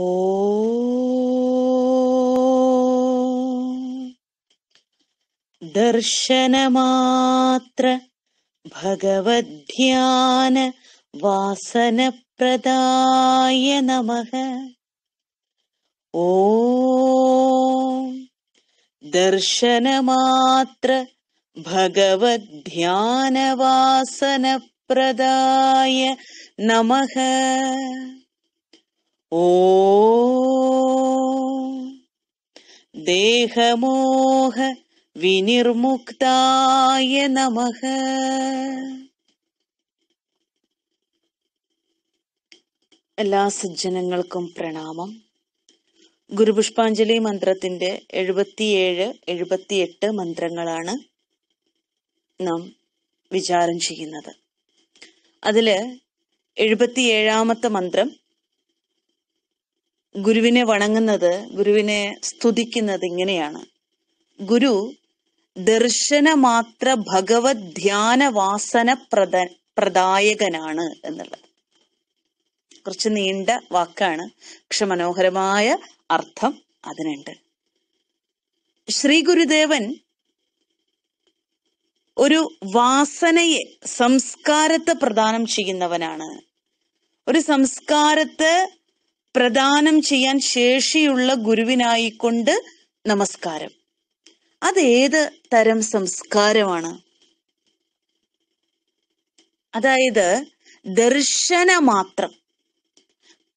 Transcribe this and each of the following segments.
ओ दर्शनमात्र वासनप्रदाय नमः ओ दर्शनमात्र भगवद्ध्यानवासनप्रदाय नमः ഓം ദേഹമോഹ വിനിർമുക്തായ നമഃ എല്ലാ സജ്ജനങ്ങൾക്കും പ്രണാമം ഗുരുപുഷ്പാഞ്ജലി മന്ത്രത്തിന്റെ എഴുപത്തിയേഴ് എഴുപത്തിയെട്ട് മന്ത്രങ്ങളാണ് നാം വിചാരം ചെയ്യുന്നത് അതില് എഴുപത്തിയേഴാമത്തെ മന്ത്രം ഗുരുവിനെ വണങ്ങുന്നത് ഗുരുവിനെ സ്തുതിക്കുന്നത് ഇങ്ങനെയാണ് ഗുരു ദർശനമാത്ര ഭഗവത് ധ്യാനവാസന പ്രദ പ്രദായകനാണ് എന്നുള്ളത് കുറച്ച് നീണ്ട വാക്കാണ് പക്ഷെ മനോഹരമായ അർത്ഥം അതിനുണ്ട് ശ്രീ ഗുരുദേവൻ ഒരു വാസനയെ സംസ്കാരത്തെ പ്രദാനം ചെയ്യുന്നവനാണ് ഒരു സംസ്കാരത്തെ പ്രദാനം ചെയ്യാൻ ശേഷിയുള്ള ഗുരുവിനായിക്കൊണ്ട് നമസ്കാരം അത് ഏത് തരം സംസ്കാരമാണ് അതായത് ദർശന മാത്രം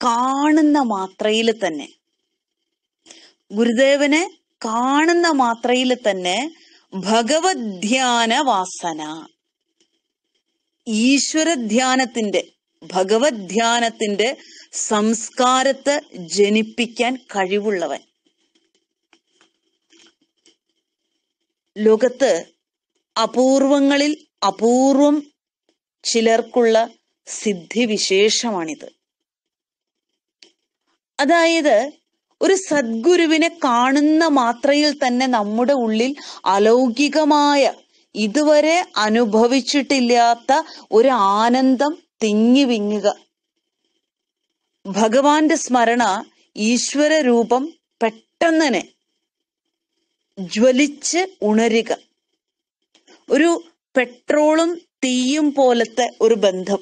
കാണുന്ന മാത്രയിൽ തന്നെ ഗുരുദേവനെ കാണുന്ന മാത്രയിൽ തന്നെ ഭഗവത്യാന ധ്യാന വാസന ഈശ്വര ധ്യാനത്തിന്റെ ഭഗവത് ധ്യാനത്തിന്റെ സംസ്കാരത്തെ ജനിപ്പിക്കാൻ കഴിവുള്ളവൻ ലോകത്ത് അപൂർവങ്ങളിൽ അപൂർവം ചിലർക്കുള്ള സിദ്ധിവിശേഷമാണിത് അതായത് ഒരു സദ്ഗുരുവിനെ കാണുന്ന മാത്രയിൽ തന്നെ നമ്മുടെ ഉള്ളിൽ അലൗകികമായ ഇതുവരെ അനുഭവിച്ചിട്ടില്ലാത്ത ഒരു ആനന്ദം തിങ്ങി വിങ്ങുക ഭഗവാന്റെ സ്മരണ ഈശ്വര രൂപം പെട്ടെന്നനെ ജ്വലിച്ച് ഉണരുക ഒരു പെട്രോളും തീയും പോലത്തെ ഒരു ബന്ധം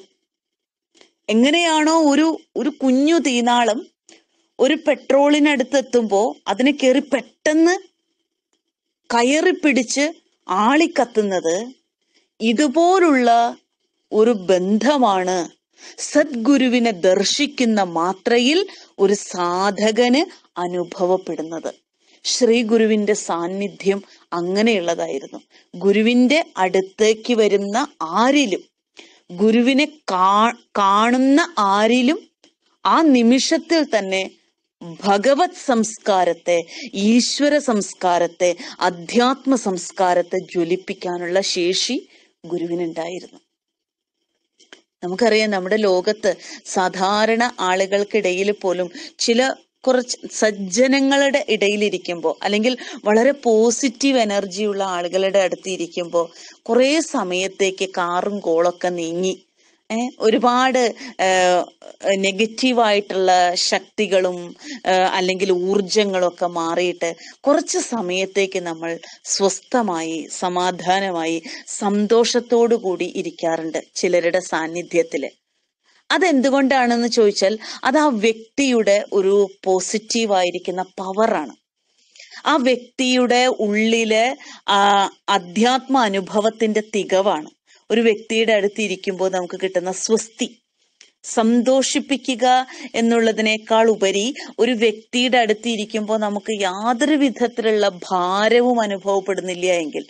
എങ്ങനെയാണോ ഒരു ഒരു കുഞ്ഞു തീനാളം ഒരു പെട്രോളിനടുത്തെത്തുമ്പോ എത്തുമ്പോൾ അതിനെ കയറി പെട്ടെന്ന് കയറി പിടിച്ച് ആളിക്കത്തുന്നത് ഇതുപോലുള്ള ഒരു ബന്ധമാണ് സദ്ഗുരുവിനെ ദർശിക്കുന്ന മാത്രയിൽ ഒരു സാധകന് അനുഭവപ്പെടുന്നത് ശ്രീ ഗുരുവിന്റെ സാന്നിധ്യം അങ്ങനെയുള്ളതായിരുന്നു ഗുരുവിന്റെ അടുത്തേക്ക് വരുന്ന ആരിലും ഗുരുവിനെ കാണുന്ന ആരിലും ആ നിമിഷത്തിൽ തന്നെ ഭഗവത് സംസ്കാരത്തെ ഈശ്വര സംസ്കാരത്തെ അധ്യാത്മ സംസ്കാരത്തെ ജ്വലിപ്പിക്കാനുള്ള ശേഷി ഗുരുവിനുണ്ടായിരുന്നു നമുക്കറിയാം നമ്മുടെ ലോകത്ത് സാധാരണ ആളുകൾക്കിടയിൽ പോലും ചില കുറച്ച് സജ്ജനങ്ങളുടെ ഇടയിലിരിക്കുമ്പോൾ അല്ലെങ്കിൽ വളരെ പോസിറ്റീവ് എനർജിയുള്ള ആളുകളുടെ അടുത്ത് ഇരിക്കുമ്പോൾ കുറേ സമയത്തേക്ക് കാറും കോളൊക്കെ നീങ്ങി ഒരുപാട് നെഗറ്റീവായിട്ടുള്ള ശക്തികളും അല്ലെങ്കിൽ ഊർജങ്ങളും ഒക്കെ മാറിയിട്ട് കുറച്ച് സമയത്തേക്ക് നമ്മൾ സ്വസ്ഥമായി സമാധാനമായി സന്തോഷത്തോടു കൂടി ഇരിക്കാറുണ്ട് ചിലരുടെ സാന്നിധ്യത്തിൽ അതെന്തുകൊണ്ടാണെന്ന് ചോദിച്ചാൽ അത് ആ വ്യക്തിയുടെ ഒരു പോസിറ്റീവായിരിക്കുന്ന പവറാണ് ആ വ്യക്തിയുടെ ഉള്ളിലെ അധ്യാത്മ അനുഭവത്തിന്റെ തികവാണ് ഒരു വ്യക്തിയുടെ അടുത്ത് ഇരിക്കുമ്പോൾ നമുക്ക് കിട്ടുന്ന സ്വസ്തി സന്തോഷിപ്പിക്കുക എന്നുള്ളതിനേക്കാൾ ഉപരി ഒരു വ്യക്തിയുടെ അടുത്ത് ഇരിക്കുമ്പോൾ നമുക്ക് യാതൊരു വിധത്തിലുള്ള ഭാരവും അനുഭവപ്പെടുന്നില്ല എങ്കിൽ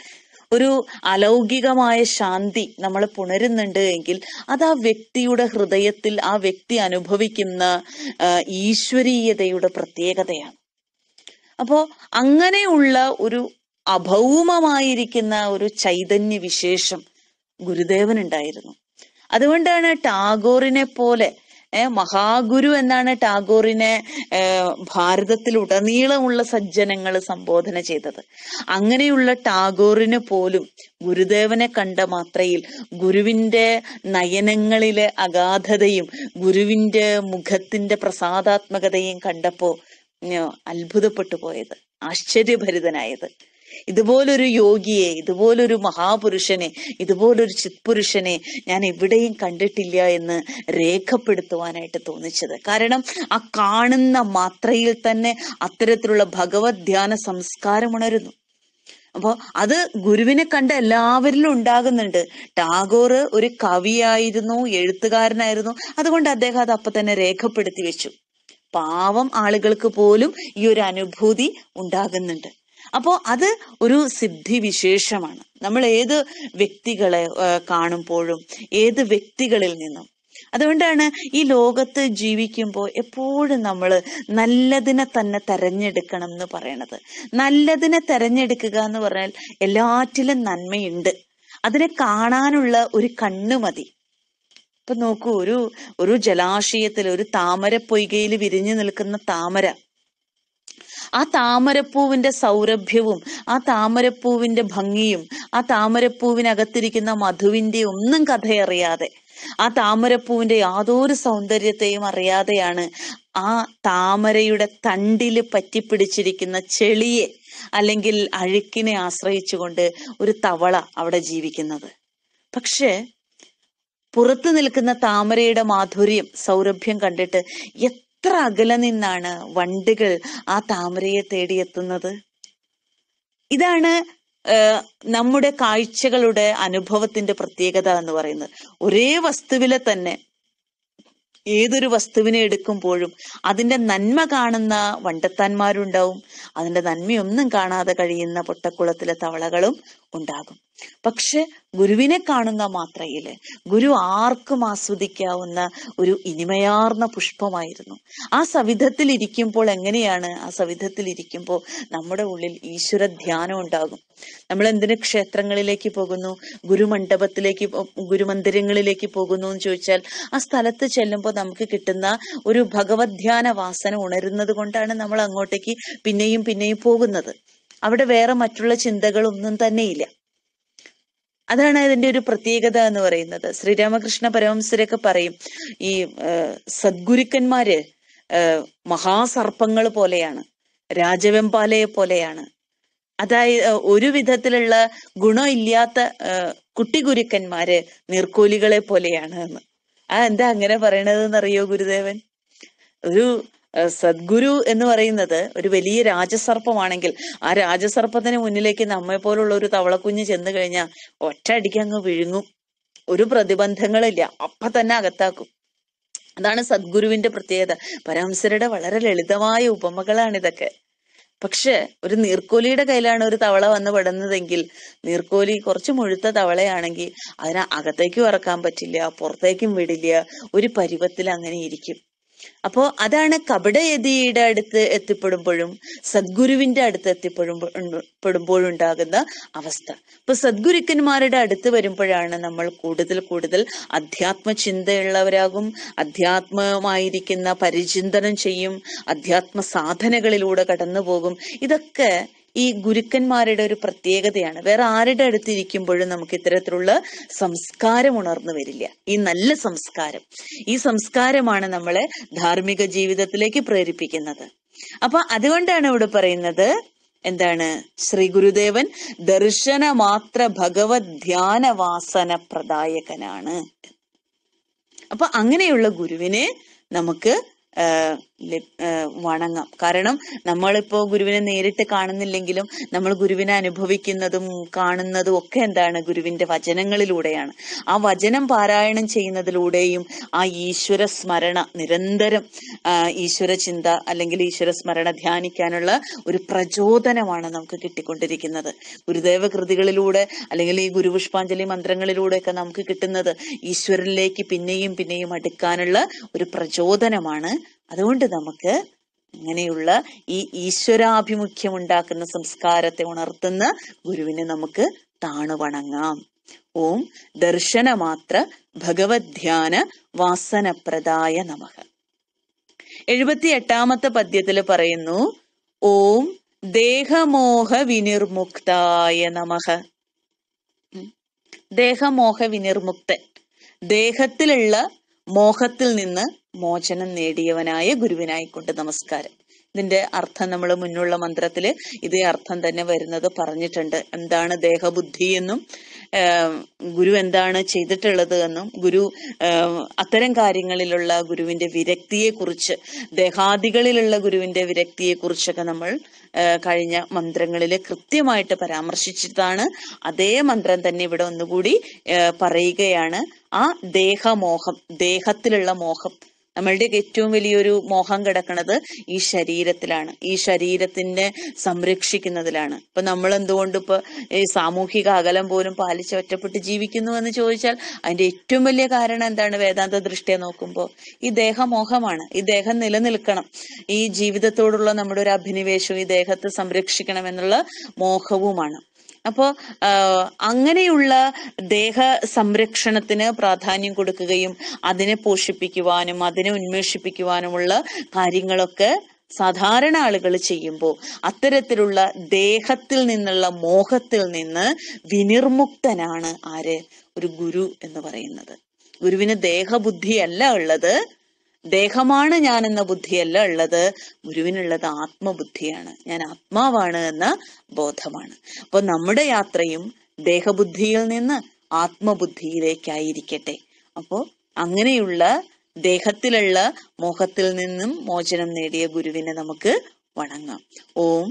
ഒരു അലൗകികമായ ശാന്തി നമ്മൾ പുണരുന്നുണ്ട് എങ്കിൽ അത് ആ വ്യക്തിയുടെ ഹൃദയത്തിൽ ആ വ്യക്തി അനുഭവിക്കുന്ന ഈശ്വരീയതയുടെ പ്രത്യേകതയാണ് അപ്പോൾ അങ്ങനെയുള്ള ഒരു അഭൗമമായിരിക്കുന്ന ഒരു ചൈതന്യ വിശേഷം ഗുരുദേവൻ ഉണ്ടായിരുന്നു അതുകൊണ്ടാണ് ടാഗോറിനെ പോലെ മഹാഗുരു എന്നാണ് ടാഗോറിനെ ഭാരതത്തിൽ ഉടനീളമുള്ള സജ്ജനങ്ങൾ സംബോധന ചെയ്തത് അങ്ങനെയുള്ള ടാഗോറിന് പോലും ഗുരുദേവനെ കണ്ട മാത്രയിൽ ഗുരുവിന്റെ നയനങ്ങളിലെ അഗാധതയും ഗുരുവിന്റെ മുഖത്തിന്റെ പ്രസാദാത്മകതയും കണ്ടപ്പോ അത്ഭുതപ്പെട്ടു പോയത് ആശ്ചര്യഭരിതനായത് ഇതുപോലൊരു യോഗിയെ ഇതുപോലൊരു മഹാപുരുഷനെ ഇതുപോലൊരു ചിത്പുരുഷനെ ഞാൻ എവിടെയും കണ്ടിട്ടില്ല എന്ന് രേഖപ്പെടുത്തുവാനായിട്ട് തോന്നിച്ചത് കാരണം ആ കാണുന്ന മാത്രയിൽ തന്നെ അത്തരത്തിലുള്ള ഭഗവത് ധ്യാന സംസ്കാരം ഉണരുന്നു അപ്പോൾ അത് ഗുരുവിനെ കണ്ട എല്ലാവരിലും ഉണ്ടാകുന്നുണ്ട് ടാഗോർ ഒരു കവിയായിരുന്നു എഴുത്തുകാരനായിരുന്നു അതുകൊണ്ട് അദ്ദേഹം അത് അപ്പൊ തന്നെ രേഖപ്പെടുത്തി വെച്ചു പാവം ആളുകൾക്ക് പോലും ഈ ഒരു അനുഭൂതി ഉണ്ടാകുന്നുണ്ട് അപ്പോൾ അത് ഒരു സിദ്ധി വിശേഷമാണ് നമ്മൾ ഏത് വ്യക്തികളെ കാണുമ്പോഴും ഏത് വ്യക്തികളിൽ നിന്നും അതുകൊണ്ടാണ് ഈ ലോകത്ത് ജീവിക്കുമ്പോൾ എപ്പോഴും നമ്മൾ നല്ലതിനെ തന്നെ തെരഞ്ഞെടുക്കണം എന്ന് പറയണത് നല്ലതിനെ തെരഞ്ഞെടുക്കുക എന്ന് പറഞ്ഞാൽ എല്ലാറ്റിലും നന്മയുണ്ട് അതിനെ കാണാനുള്ള ഒരു കണ്ണു മതി ഇപ്പൊ നോക്കൂ ഒരു ഒരു ജലാശയത്തിൽ ഒരു താമര പൊയ്കയിൽ വിരിഞ്ഞു നിൽക്കുന്ന താമര ആ താമരപ്പൂവിന്റെ സൗരഭ്യവും ആ താമരപ്പൂവിന്റെ ഭംഗിയും ആ താമരപ്പൂവിനകത്തിരിക്കുന്ന മധുവിന്റെ ഒന്നും കഥയറിയാതെ ആ താമരപ്പൂവിന്റെ യാതൊരു സൗന്ദര്യത്തെയും അറിയാതെയാണ് ആ താമരയുടെ തണ്ടിൽ പറ്റിപ്പിടിച്ചിരിക്കുന്ന ചെളിയെ അല്ലെങ്കിൽ അഴുക്കിനെ ആശ്രയിച്ചുകൊണ്ട് ഒരു തവള അവിടെ ജീവിക്കുന്നത് പക്ഷേ പുറത്തു നിൽക്കുന്ന താമരയുടെ മാധുര്യം സൗരഭ്യം കണ്ടിട്ട് എത്ര അകലെ നിന്നാണ് വണ്ടുകൾ ആ താമരയെ തേടിയെത്തുന്നത് ഇതാണ് നമ്മുടെ കാഴ്ചകളുടെ അനുഭവത്തിന്റെ പ്രത്യേകത എന്ന് പറയുന്നത് ഒരേ വസ്തുവിലെ തന്നെ ഏതൊരു വസ്തുവിനെ എടുക്കുമ്പോഴും അതിന്റെ നന്മ കാണുന്ന വണ്ടത്താന്മാരുണ്ടാവും അതിന്റെ നന്മയൊന്നും കാണാതെ കഴിയുന്ന പൊട്ടക്കുളത്തിലെ തവളകളും ഉണ്ടാകും പക്ഷെ ഗുരുവിനെ കാണുന്ന മാത്രയിൽ ഗുരു ആർക്കും ആസ്വദിക്കാവുന്ന ഒരു ഇനിമയാർന്ന പുഷ്പമായിരുന്നു ആ സവിധത്തിൽ ഇരിക്കുമ്പോൾ എങ്ങനെയാണ് ആ സവിധത്തിൽ ഇരിക്കുമ്പോൾ നമ്മുടെ ഉള്ളിൽ ഈശ്വര ധ്യാനം ഉണ്ടാകും നമ്മൾ എന്തിന് ക്ഷേത്രങ്ങളിലേക്ക് പോകുന്നു ഗുരുമണ്ഡപത്തിലേക്ക് ഗുരുമന്ദിരങ്ങളിലേക്ക് പോകുന്നു എന്ന് ചോദിച്ചാൽ ആ സ്ഥലത്ത് ചെല്ലുമ്പോൾ നമുക്ക് കിട്ടുന്ന ഒരു ഭഗവത് ധ്യാന വാസന ഉണരുന്നത് കൊണ്ടാണ് നമ്മൾ അങ്ങോട്ടേക്ക് പിന്നെയും പിന്നെയും പോകുന്നത് അവിടെ വേറെ മറ്റുള്ള ചിന്തകളൊന്നും തന്നെയില്ല അതാണ് അതിന്റെ ഒരു പ്രത്യേകത എന്ന് പറയുന്നത് ശ്രീരാമകൃഷ്ണ പരമംസരൊക്കെ പറയും ഈ സദ്ഗുരുക്കന്മാര് മഹാസർപ്പങ്ങൾ പോലെയാണ് രാജവെമ്പാലയെ പോലെയാണ് അതായത് ഒരു വിധത്തിലുള്ള ഗുണമില്ലാത്ത കുട്ടി ഗുരുക്കന്മാര് നീർക്കോലികളെ പോലെയാണ് എന്ന് ആ എന്താ അങ്ങനെ അറിയോ ഗുരുദേവൻ ഒരു സദ്ഗുരു എന്ന് പറയുന്നത് ഒരു വലിയ രാജസർപ്പമാണെങ്കിൽ ആ രാജസർപ്പത്തിന് മുന്നിലേക്ക് നമ്മെ പോലുള്ള ഒരു തവളക്കുഞ്ഞ് ചെന്ന് കഴിഞ്ഞാൽ ഒറ്റയടിക്ക് അങ്ങ് വിഴുങ്ങും ഒരു പ്രതിബന്ധങ്ങളില്ല അപ്പൊ തന്നെ അകത്താക്കും അതാണ് സദ്ഗുരുവിന്റെ പ്രത്യേകത പരംസരുടെ വളരെ ലളിതമായ ഉപമകളാണ് ഇതൊക്കെ പക്ഷെ ഒരു നീർക്കോലിയുടെ കയ്യിലാണ് ഒരു തവള വന്ന് പെടുന്നതെങ്കിൽ നീർക്കോലി കുറച്ച് മുഴുത്ത തവളയാണെങ്കിൽ അതിനെ അകത്തേക്കും ഇറക്കാൻ പറ്റില്ല പുറത്തേക്കും വിടില്ല ഒരു പരുവത്തിൽ അങ്ങനെ ഇരിക്കും അപ്പോ അതാണ് കപടയതിയുടെ അടുത്ത് എത്തിപ്പെടുമ്പോഴും സദ്ഗുരുവിന്റെ അടുത്ത് എത്തിപ്പെടുമ്പോഴും ഉണ്ടാകുന്ന അവസ്ഥ ഇപ്പൊ സദ്ഗുരുക്കന്മാരുടെ അടുത്ത് വരുമ്പോഴാണ് നമ്മൾ കൂടുതൽ കൂടുതൽ അധ്യാത്മ ചിന്തയുള്ളവരാകും അധ്യാത്മമായിരിക്കുന്ന പരിചിന്തനം ചെയ്യും അധ്യാത്മ സാധനകളിലൂടെ കടന്നു പോകും ഇതൊക്കെ ഈ ഗുരുക്കന്മാരുടെ ഒരു പ്രത്യേകതയാണ് വേറെ ആരുടെ അടുത്തിരിക്കുമ്പോഴും നമുക്ക് ഇത്തരത്തിലുള്ള സംസ്കാരം ഉണർന്നു വരില്ല ഈ നല്ല സംസ്കാരം ഈ സംസ്കാരമാണ് നമ്മളെ ധാർമ്മിക ജീവിതത്തിലേക്ക് പ്രേരിപ്പിക്കുന്നത് അപ്പൊ അതുകൊണ്ടാണ് ഇവിടെ പറയുന്നത് എന്താണ് ശ്രീ ഗുരുദേവൻ ദർശന മാത്ര ഭഗവത് ധ്യാനവാസന പ്രദായകനാണ് അപ്പൊ അങ്ങനെയുള്ള ഗുരുവിനെ നമുക്ക് വണങ്ങാം കാരണം നമ്മളിപ്പോ ഗുരുവിനെ നേരിട്ട് കാണുന്നില്ലെങ്കിലും നമ്മൾ ഗുരുവിനെ അനുഭവിക്കുന്നതും കാണുന്നതും ഒക്കെ എന്താണ് ഗുരുവിന്റെ വചനങ്ങളിലൂടെയാണ് ആ വചനം പാരായണം ചെയ്യുന്നതിലൂടെയും ആ ഈശ്വര സ്മരണ നിരന്തരം ഈശ്വര ചിന്ത അല്ലെങ്കിൽ ഈശ്വര സ്മരണ ധ്യാനിക്കാനുള്ള ഒരു പ്രചോദനമാണ് നമുക്ക് കിട്ടിക്കൊണ്ടിരിക്കുന്നത് ഗുരുദേവ കൃതികളിലൂടെ അല്ലെങ്കിൽ ഈ ഗുരുപുഷ്പാഞ്ജലി മന്ത്രങ്ങളിലൂടെ ഒക്കെ നമുക്ക് കിട്ടുന്നത് ഈശ്വരനിലേക്ക് പിന്നെയും പിന്നെയും അടുക്കാനുള്ള ഒരു പ്രചോദനമാണ് അതുകൊണ്ട് നമുക്ക് അങ്ങനെയുള്ള ഈ ഈശ്വരാഭിമുഖ്യം ഉണ്ടാക്കുന്ന സംസ്കാരത്തെ ഉണർത്തുന്ന ഗുരുവിനെ നമുക്ക് താണു വണങ്ങാം ഓം ദർശനമാത്ര ധ്യാന വാസനപ്രദായ നമഃ എഴുപത്തി എട്ടാമത്തെ പദ്യത്തിൽ പറയുന്നു ഓം ദേഹമോഹ വിനിർമുക്തായ നമഃ ദേഹമോഹ വിനിർമുക്തൻ ദേഹത്തിലുള്ള മോഹത്തിൽ നിന്ന് മോചനം നേടിയവനായ ഗുരുവിനായിക്കൊണ്ട് നമസ്കാരം ഇതിന്റെ അർത്ഥം നമ്മൾ മുന്നുള്ള മന്ത്രത്തിൽ ഇതേ അർത്ഥം തന്നെ വരുന്നത് പറഞ്ഞിട്ടുണ്ട് എന്താണ് ദേഹബുദ്ധി എന്നും ഗുരു എന്താണ് ചെയ്തിട്ടുള്ളത് എന്നും ഗുരു അത്തരം കാര്യങ്ങളിലുള്ള ഗുരുവിന്റെ വിരക്തിയെ കുറിച്ച് ദേഹാദികളിലുള്ള ഗുരുവിന്റെ വിരക്തിയെ കുറിച്ചൊക്കെ നമ്മൾ കഴിഞ്ഞ മന്ത്രങ്ങളിൽ കൃത്യമായിട്ട് പരാമർശിച്ചിട്ടാണ് അതേ മന്ത്രം തന്നെ ഇവിടെ ഒന്നുകൂടി പറയുകയാണ് ആ ദേഹമോഹം ദേഹത്തിലുള്ള മോഹം നമ്മളുടെയൊക്കെ ഏറ്റവും വലിയൊരു മോഹം കിടക്കുന്നത് ഈ ശരീരത്തിലാണ് ഈ ശരീരത്തിന്റെ സംരക്ഷിക്കുന്നതിലാണ് ഇപ്പൊ നമ്മൾ എന്തുകൊണ്ട് ഇപ്പൊ ഈ സാമൂഹിക അകലം പോലും പാലിച്ച് ഒറ്റപ്പെട്ട് ജീവിക്കുന്നു എന്ന് ചോദിച്ചാൽ അതിന്റെ ഏറ്റവും വലിയ കാരണം എന്താണ് വേദാന്ത ദൃഷ്ടിയെ നോക്കുമ്പോൾ ഈ ദേഹമോഹമാണ് ഈ ദേഹം നിലനിൽക്കണം ഈ ജീവിതത്തോടുള്ള നമ്മുടെ ഒരു അഭിനിവേശവും ഈ ദേഹത്തെ സംരക്ഷിക്കണം എന്നുള്ള മോഹവുമാണ് അപ്പോ അങ്ങനെയുള്ള ദേഹ സംരക്ഷണത്തിന് പ്രാധാന്യം കൊടുക്കുകയും അതിനെ പോഷിപ്പിക്കുവാനും അതിനെ ഉന്മേഷിപ്പിക്കുവാനുമുള്ള കാര്യങ്ങളൊക്കെ സാധാരണ ആളുകൾ ചെയ്യുമ്പോൾ അത്തരത്തിലുള്ള ദേഹത്തിൽ നിന്നുള്ള മോഹത്തിൽ നിന്ന് വിനിർമുക്തനാണ് ആര് ഒരു ഗുരു എന്ന് പറയുന്നത് ഗുരുവിന് ദേഹബുദ്ധിയല്ല ഉള്ളത് ദേഹമാണ് ഞാൻ എന്ന ബുദ്ധിയല്ല ഉള്ളത് ഗുരുവിനുള്ളത് ആത്മബുദ്ധിയാണ് ഞാൻ ആത്മാവാണ് എന്ന ബോധമാണ് അപ്പോൾ നമ്മുടെ യാത്രയും ദേഹബുദ്ധിയിൽ നിന്ന് ആത്മബുദ്ധിയിലേക്കായിരിക്കട്ടെ അപ്പോൾ അങ്ങനെയുള്ള ദേഹത്തിലുള്ള മോഹത്തിൽ നിന്നും മോചനം നേടിയ ഗുരുവിനെ നമുക്ക് വണങ്ങാം ഓം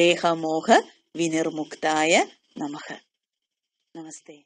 ദേഹമോഹ വിനിർമുക്തായ നമഹ നമസ്തേ